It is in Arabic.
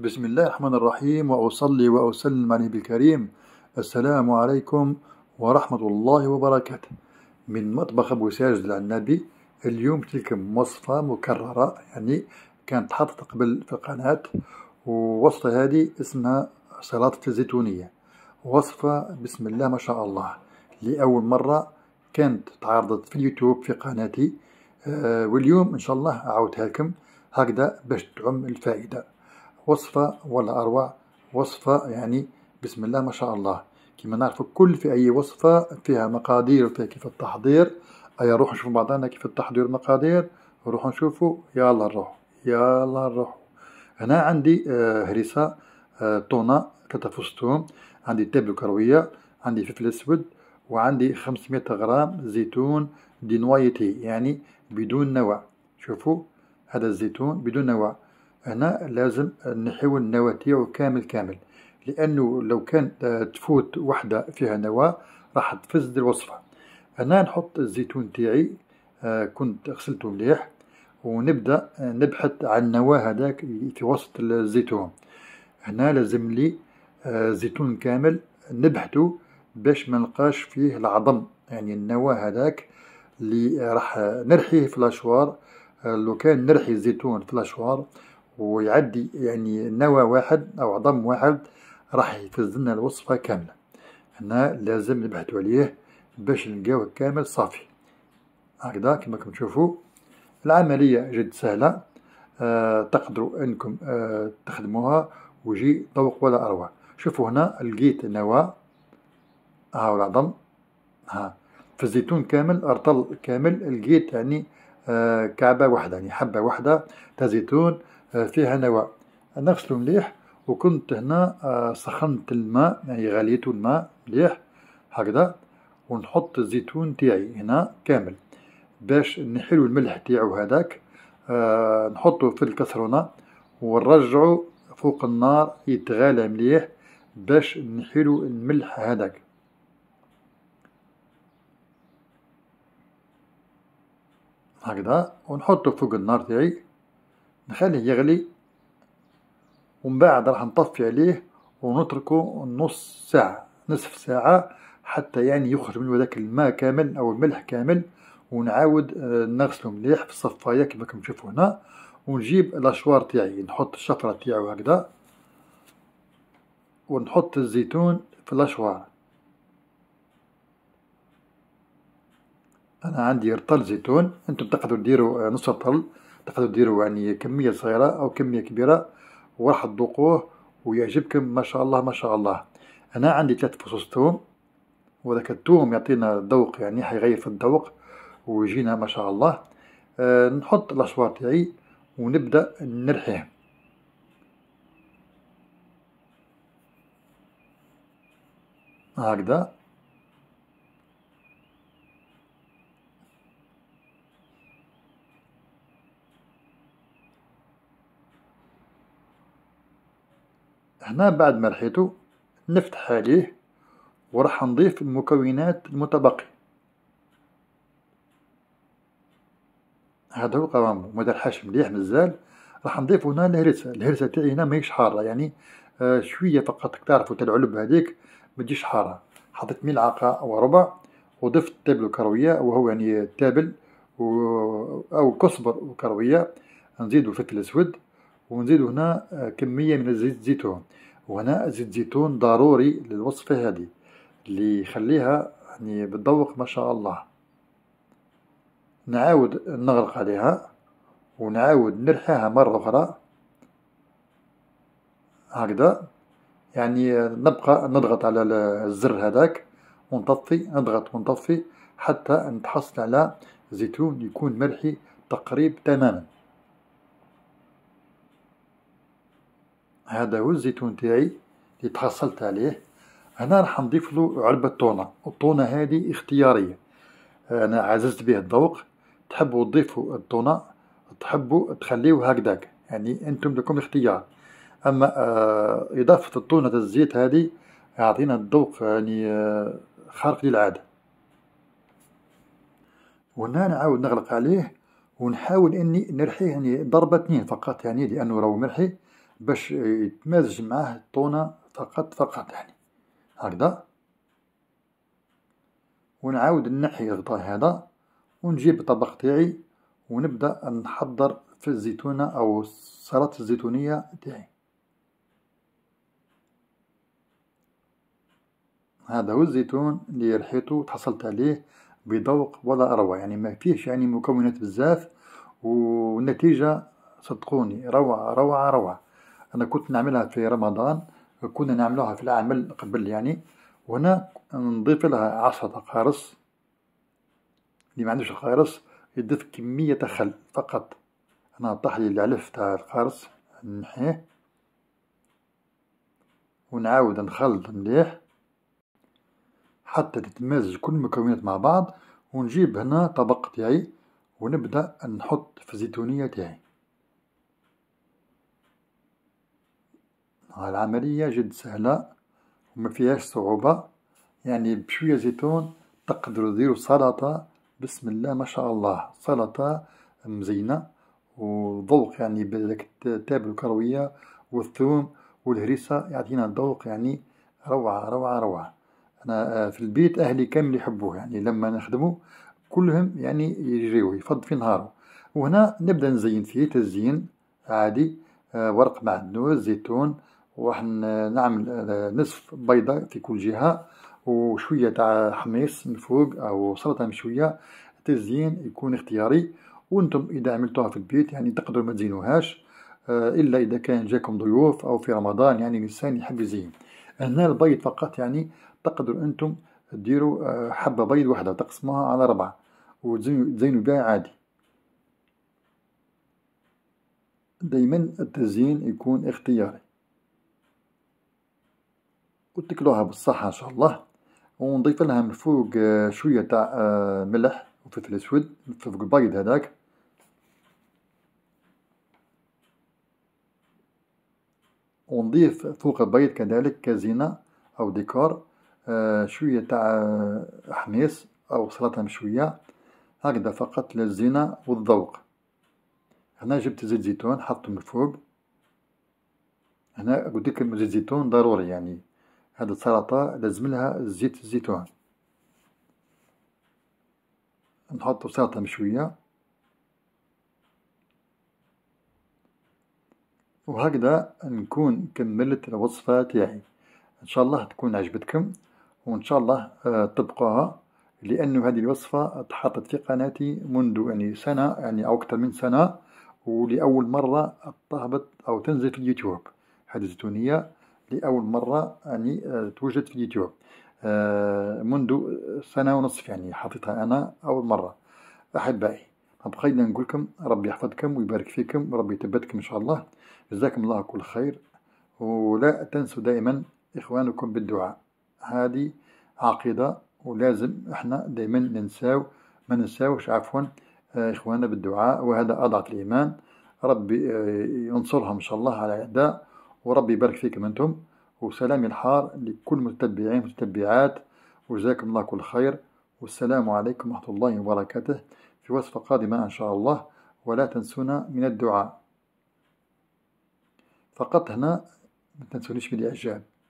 بسم الله الرحمن الرحيم وأصلي وأسلم على النبي الكريم السلام عليكم ورحمة الله وبركاته من مطبخ أبو ساجد العنابي اليوم تلكم وصفة مكررة يعني كانت حاطت قبل في القناة ووصفة هذه اسمها سلطة الزيتونية وصفة بسم الله ما شاء الله لأول مرة كانت تعرضت في اليوتيوب في قناتي آه، واليوم إن شاء الله أعودها لكم هكذا باش تعم الفائدة وصفة ولا أروع وصفة يعني بسم الله ما شاء الله كما نعرف كل في أي وصفة فيها مقادير فيها كيف التحضير أيا روح نشوف بعضنا كيف التحضير مقادير نروح نشوفوا الروح يا الله الروح هنا عندي آه، هريسة آه، طونة ثلاثة فستون عندي تابلو كروية عندي فلفل أسود وعندي 500 غرام زيتون دي نوايتي يعني بدون نوع شوفوا هذا الزيتون بدون نوع هنا لازم نحيو النواة تاعو كامل كامل لأنه لو كان آه، تفوت وحدة فيها نواة راح تفسد الوصفة هنا نحط الزيتون تاعي آه، كنت غسلته مليح ونبدأ آه، نبحث عن النواة هذاك في وسط الزيتون هنا لازم لي زيتون كامل نبحته باش ما نلقاش فيه العظم يعني النواة هذاك اللي راح نرحيه في لاشوار لو كان نرحي الزيتون في لاشوار ويعدي يعني نوى واحد أو عظم واحد راح يفز لنا الوصفة كاملة هنا لازم نبحثوا عليه باش نلقاوه كامل صافي هكذا كما راكم تشوفوا العملية جد سهلة آه تقدروا أنكم آه تخدموها ويجي طوق ولا أروع شوفوا هنا لقيت نوى هاو العظم ها في الزيتون كامل أرطل كامل لقيت يعني آه كعبة واحدة يعني حبة واحدة تاع زيتون آه، فيها نواء نغسلو مليح وكنت هنا آه، سخنت الماء يعني غليت الماء مليح هكذا ونحط الزيتون تاعي هنا كامل باش نحلو الملح تاعو هذاك آه، نحطو في الكسرونة ونرجعو فوق النار يتغالى مليح باش نحلو الملح هذاك هكذا ونحطو فوق النار تاعي نخليه يغلي ومن بعد راح نطفي عليه ونتركه نص ساعة نصف ساعة حتى يعني يخرج منه ذاك الماء كامل أو الملح كامل ونعاود آه، نغسله مليح في الصفاية كما راكم تشوفوا هنا ونجيب لاشوار تاعي نحط الشفرة تاعو هكذا ونحط الزيتون في الأشوار أنا عندي رطل زيتون أنتم تقدروا ديروا آه، نص رطل تقدروا ديروا يعني كمية صغيرة أو كمية كبيرة وراح تذوقوه ويعجبكم ما شاء الله ما شاء الله أنا عندي ثلاث فصوص توم وذاك التوم يعطينا ذوق يعني حيغير في الذوق ويجينا ما شاء الله أه نحط الأشوار تاعي ونبدأ نرحيه هكذا هنا بعد ما رحيتو نفتح عليه وراح نضيف المكونات المتبقي هذا هو قوامه ما درحاش مليح مازال راح نضيف هنا الهرسة الهرسة تاعي هنا ماهيش حارة يعني آه شوية فقط تعرفوا تاع العلب هذيك ما تجيش حارة حطيت ملعقة وربع وضفت تابل وكروية وهو يعني تابل و... أو كسبر وكروية نزيدو فلفل أسود ونزيد هنا آه، كمية من زيت الزيتون وهنا زيت الزيتون ضروري للوصفة هذه اللي يخليها يعني بتذوق ما شاء الله نعاود نغلق عليها ونعاود نرحيها مرة أخرى هكذا يعني نبقى نضغط على الزر هذاك ونطفي نضغط ونطفي حتى نتحصل على زيتون يكون ملحي تقريب تماما هذا هو الزيتون تاعي اللي تحصلت عليه هنا راح نضيف له علبة طونة الطونة هذه اختيارية أنا عززت به الذوق تحبوا تضيفوا الطونة تحبوا تخليوه هكذاك يعني أنتم لكم اختيار أما آه، إضافة الطونة الزيت هذه يعطينا الذوق يعني آه، خارق للعادة وهنا نعاود نغلق عليه ونحاول اني نرحيه يعني ضربة اثنين فقط يعني لانه راهو مرحي باش يتمازج معاه الطونة فقط فقط يعني هكذا ونعاود نحي الغطاء هذا ونجيب الطبق تاعي ونبدأ نحضر في الزيتونة أو السلطة الزيتونية تاعي هذا هو الزيتون اللي رحيته تحصلت عليه بذوق ولا أروع يعني ما فيهش يعني مكونات بزاف والنتيجة صدقوني روعة روعة روعة أنا كنت نعملها في رمضان كنا نعملوها في العمل قبل يعني وهنا نضيف لها عشرة قارص اللي ما عندوش خارص يضيف كمية خل فقط أنا نطيح لي العلف تاع القارص نحيه ونعاود نخلط مليح حتى تتمزج كل المكونات مع بعض ونجيب هنا طبق تاعي ونبدأ نحط في الزيتونية تاعي العملية جد سهلة وما فيهاش صعوبة يعني بشوية زيتون تقدروا ديروا سلطة بسم الله ما شاء الله سلطة مزينة وذوق يعني بذاك التاب الكروية والثوم والهريسة يعطينا ذوق يعني روعة روعة روعة أنا آه، في البيت أهلي كامل يحبوه يعني لما نخدمه كلهم يعني يجريو يفض في نهاره وهنا نبدأ نزين فيه تزين عادي آه، ورق معدنوس زيتون وراح نعمل نصف بيضة في كل جهة وشوية تاع حميص من فوق أو سلطة مشوية التزيين يكون اختياري وانتم إذا عملتوها في البيت يعني تقدروا ما تزينوهاش آه، إلا إذا كان جاكم ضيوف أو في رمضان يعني الإنسان يحب يزين هنا البيض فقط يعني تقدروا أنتم ديروا آه، حبة بيض واحدة تقسموها على ربعة وتزينوا بها عادي دايما التزيين يكون اختياري وتكلوها بالصحة إن شاء الله ونضيف لها من فوق آه، شوية تاع آه، ملح وفلفل أسود فوق البيض هذاك ونضيف فوق البيض كذلك كزينة أو ديكور آه، شوية تاع حميص أو سلطة مشوية هكذا فقط للزينة والذوق هنا جبت زيت زيتون حطه من فوق هنا قلت لكم زيت زيتون ضروري يعني هاد السلطة لازم لها زيت الزيتون نحطو سلطة مشوية وهكذا نكون كملت الوصفة تاعي إن شاء الله تكون عجبتكم وإن شاء الله تطبقوها آه، لانه هذه الوصفة تحطت في قناتي منذ يعني سنة يعني أو أكثر من سنة ولأول مرة تهبط أو تنزل في اليوتيوب هذه الزيتونية لأول مرة أني آه، توجد في اليوتيوب آه، منذ سنة ونصف يعني حطيتها أنا أول مرة أحبائي بقينا نقول لكم ربي يحفظكم ويبارك فيكم وربي يثبتكم إن شاء الله جزاكم الله كل خير ولا تنسوا دائما إخوانكم بالدعاء هذه عقيدة ولازم إحنا دائما ننساو ما ننساوش عفوا آه، إخواننا بالدعاء وهذا أضعف الإيمان ربي ينصرهم إن شاء الله على الأعداء وربي يبارك فيكم أنتم وسلام الحار لكل متبعين ومتبعات وجزاكم الله كل خير والسلام عليكم ورحمة الله وبركاته في وصفة قادمة إن شاء الله ولا تنسونا من الدعاء فقط هنا ما تنسونيش بالإعجاب